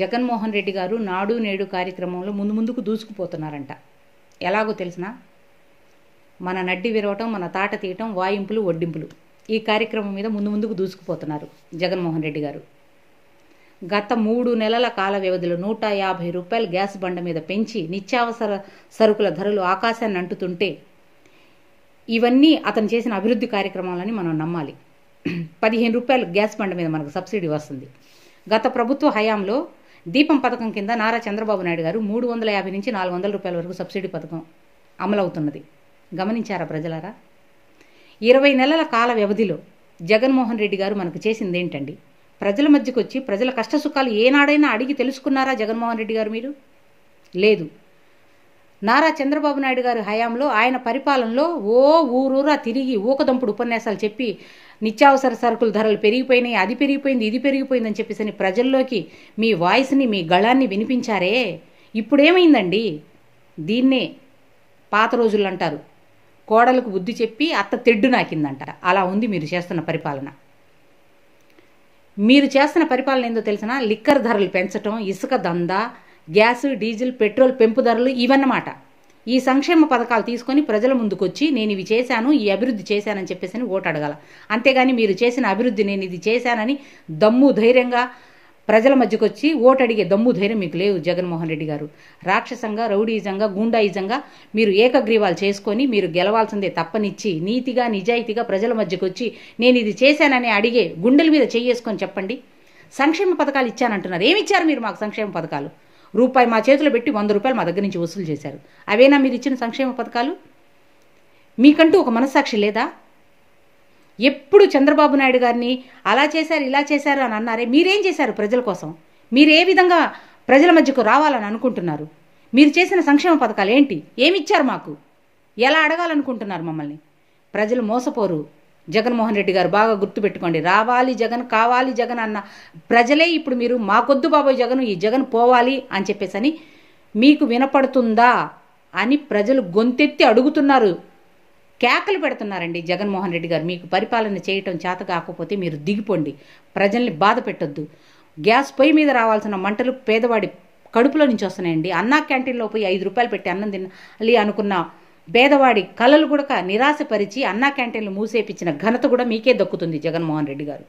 జగన్మోహన్ రెడ్డి గారు నాడు నేడు కార్యక్రమంలో ముందు ముందుకు దూసుకుపోతున్నారంట ఎలాగో తెలిసిన మన నడ్డి విరవటం మన తాట తీయటం వాయింపులు వడ్డింపులు ఈ కార్యక్రమం మీద ముందు ముందుకు దూసుకుపోతున్నారు జగన్మోహన్ రెడ్డి గారు గత మూడు నెలల కాల వ్యవధిలో నూట యాభై రూపాయలు గ్యాస్ బండ మీద పెంచి నిత్యావసర సరుకుల ధరలు ఆకాశాన్ని అంటుతుంటే ఇవన్నీ అతను చేసిన అభివృద్ధి కార్యక్రమాలని మనం నమ్మాలి పదిహేను రూపాయలు గ్యాస్ బండ మీద మనకు సబ్సిడీ వస్తుంది గత ప్రభుత్వ హయాంలో దీపం పథకం కింద నారా చంద్రబాబు నాయుడు గారు మూడు వందల యాభై నుంచి నాలుగు వందల రూపాయల వరకు సబ్సిడీ పథకం అమలవుతున్నది గమనించారా ప్రజలారా ఇరవై నెలల కాల వ్యవధిలో జగన్మోహన్ రెడ్డి గారు మనకు చేసింది ఏంటండి ప్రజల మధ్యకు వచ్చి ప్రజల కష్టసుఖాలు ఏనాడైనా అడిగి తెలుసుకున్నారా జగన్మోహన్ రెడ్డి గారు మీరు లేదు నారా చంద్రబాబు నాయుడు గారి హయాంలో ఆయన పరిపాలనలో ఓ ఊరూరా తిరిగి ఊకదంపుడు ఉపన్యాసాలు చెప్పి నిత్యావసర సరుకుల ధరలు పెరిగిపోయినాయి అది పెరిగిపోయింది ఇది పెరిగిపోయింది అని చెప్పేసి ప్రజల్లోకి మీ వాయిస్ని మీ గళాన్ని వినిపించారే ఇప్పుడేమైందండి దీన్నే పాత రోజులు అంటారు కోడలకు బుద్ధి చెప్పి అత్త తెడ్డు నాకిందంట అలా ఉంది మీరు చేస్తున్న పరిపాలన మీరు చేస్తున్న పరిపాలన ఏందో తెలిసిన లిక్కర్ ధరలు పెంచటం ఇసుక దందా గ్యాసు డీజిల్ పెట్రోల్ పెంపు ధరలు ఇవన్నమాట ఈ సంక్షేమ పథకాలు తీసుకొని ప్రజల ముందుకొచ్చి నేను ఇవి చేశాను ఈ అభివృద్ధి చేశానని చెప్పేసి అని ఓటు అడగాల అంతేగాని మీరు చేసిన అభివృద్ధి నేను ఇది చేశానని దమ్ము ధైర్యంగా ప్రజల మధ్యకు వచ్చి ఓటు అడిగే దమ్ము ధైర్యం మీకు లేవు జగన్మోహన్ రెడ్డి గారు రాక్షసంగా రౌడీజంగా గుండాయిజంగా మీరు ఏకగ్రీవాలు చేసుకొని మీరు గెలవాల్సిందే తప్పనిచ్చి నీతిగా నిజాయితీగా ప్రజల మధ్యకు వచ్చి నేను ఇది చేశానని అడిగే గుండెల మీద చేసుకొని చెప్పండి సంక్షేమ పథకాలు ఇచ్చానంటున్నారు ఏమిచ్చారు మీరు మాకు సంక్షేమ పథకాలు రూపాయి మా చేతిలో పెట్టి వంద రూపాయలు మా దగ్గర నుంచి వసూలు చేశారు అవేనా మీరు ఇచ్చిన సంక్షేమ పథకాలు మీకంటూ ఒక మనస్సాక్షి లేదా ఎప్పుడు చంద్రబాబు నాయుడు గారిని అలా చేశారు ఇలా చేశారు అని అన్నారే మీరేం చేశారు ప్రజల కోసం మీరు ఏ విధంగా ప్రజల మధ్యకు రావాలని అనుకుంటున్నారు మీరు చేసిన సంక్షేమ పథకాలు ఏంటి ఏమిచ్చారు మాకు ఎలా అడగాలనుకుంటున్నారు మమ్మల్ని ప్రజలు మోసపోరు జగన్మోహన్ రెడ్డి గారు బాగా గుర్తుపెట్టుకోండి రావాలి జగన్ కావాలి జగన్ అన్న ప్రజలే ఇప్పుడు మీరు మా కొద్దు బాబాయ్ జగన్ ఈ జగన్ పోవాలి అని చెప్పేసి మీకు వినపడుతుందా అని ప్రజలు గొంతెత్తి అడుగుతున్నారు కేకలు పెడుతున్నారండి జగన్మోహన్ రెడ్డి గారు మీకు పరిపాలన చేయటం చేత కాకపోతే మీరు దిగిపోండి ప్రజల్ని బాధ పెట్టొద్దు గ్యాస్ పొయ్యి మీద రావాల్సిన మంటలు పేదవాడి కడుపులో నుంచి వస్తున్నాయండి అన్నా క్యాంటీన్లో పోయి ఐదు రూపాయలు పెట్టి అన్నం తినాలి అనుకున్న పేదవాడి కలలు కూడా నిరాశపరిచి అన్నా క్యాంటీన్లు మూసేపించిన ఘనత కూడా మీకే దక్కుతుంది జగన్మోహన్ రెడ్డి గారు